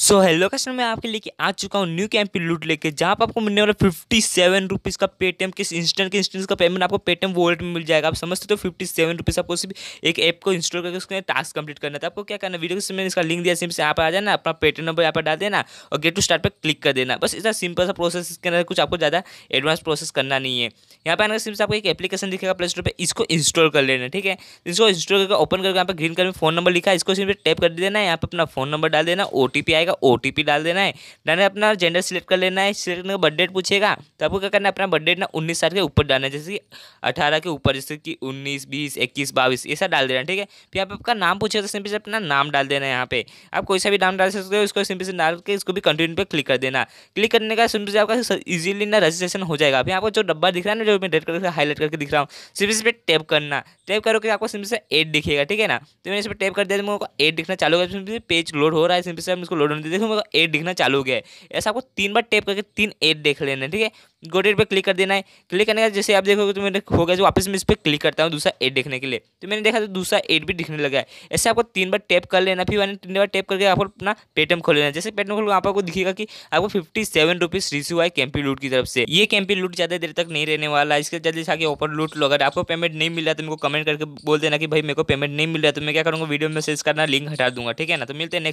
so hello customer मैं आपके लेके आ चुका हूँ न्यू कैंपी लूट लेके जहाँ पर आपको मिलने वाला फिफ्टी सेवन रुपीज़ का पेटीएम किस इंस्टेंट के इंस्टेंट का पेमेंट आपको पेटीएम वॉलेट में मिल जाएगा आप समझते हो फिफ्टी सेवन रुपीज़ आपको सिर्फ एक ऐप को इंस्टॉल करके उसके टास्क कंप्लीट करना था आपको क्या करना वीडियो के मैंने इसका लिंक दिया सिम से यहाँ पर आ जाना अपना पेटीएम नंबर यहाँ पर डाल देना और गेट टू स्टार्ट पर क्लिक कर देना बस इतना सिंपल सा प्रोसेस इसके अंदर कुछ आपको ज़्यादा एडवांस प्रोसेस करना नहीं है यहाँ पर आने सिम से आपको एक एप्लीकेशन दिखेगा प्ले स्टोर पर इसको इंस्टॉल कर लेना ठीक है इसको इंस्टॉल करके ओपन करके यहाँ पर ग्रीन कलर में फोन नंबर लिखा इसको इसको पर टैप कर देना यहाँ पर अपना फोन नंबर डाल देना ओ जाएगा ओ डाल देना है डालना अपना जेंडर सिलेक्ट कर लेना है सिलेक्ट करने का बर्थडेट पूछेगा तो आपको क्या करना है अपना बर्थडेट ना उन्नीस साल के ऊपर डालना है जैसे कि अठारह के ऊपर जैसे कि उन्नीस बीस इक्कीस बाईस ऐसा डाल देना ठीक है फिर आप आपका नाम पूछेगा तो सिंपल से अपना नाम डाल देना है यहाँ पे आप कोई सा भी नाम डाल सकते हो इसको सिंपल से डाल के इसको भी कंटिन्यू पर क्लिक कर देना क्लिक करने का सिंपल से आपका इजीली ना रजिस्ट्रेशन हो जाएगा फिर आपको जो डब्बा दिख रहा है ना जो मैं रेड कलर से हाईलाइट करके दिख रहा हूँ सिंपल से टैप करना टैप करोगे आपको सिंपल से एड दिखेगा ठीक है ना तो मैंने इस पर टैप कर दिया तो मेरे को दिखना चालू कर पेज लोड हो रहा है सिंपल से हम इसको लोड छोड़ो नहीं देखो मेरा मतलब एट दिखना चालू हो गया है ऐसा आपको तीन बार टेप करके तीन एट देख लेना है ठीक है गो डेट पर क्लिक कर देना है क्लिक करने का जैसे आप देखोगे तो मेरे हो गया जो वापस मैं इस पर क्लिक करता हूँ दूसरा एट देखने के लिए तो मैंने देखा तो दूसरा एट भी दिखने लगा है ऐसे आपको तीन बार टेप कर लेना फिर मैंने तीन बार टेप करके आपको अपना पेटम खोल लेना जैसे पेटम खोल आपको दिखेगा कि आपको फिफ्टी सेवन रुपीज़ रिसीव हुआ है कैंपी लूट की तरफ से ये कैंपी लूट ज़्यादा देर तक नहीं रहने वाला इसके जल्दी जाके ऊपर लूट लो अगर आपको पेमेंट नहीं मिल रहा तो मेरे को कमेंट करके बोल देना कि भाई मेरे को पेमेंट नहीं मिल रहा तो मैं क्या करूँगा वीडियो मैसेज करना लिंक हटा दूंगा ठीक है ना तो मिलते हैं नेक्स्ट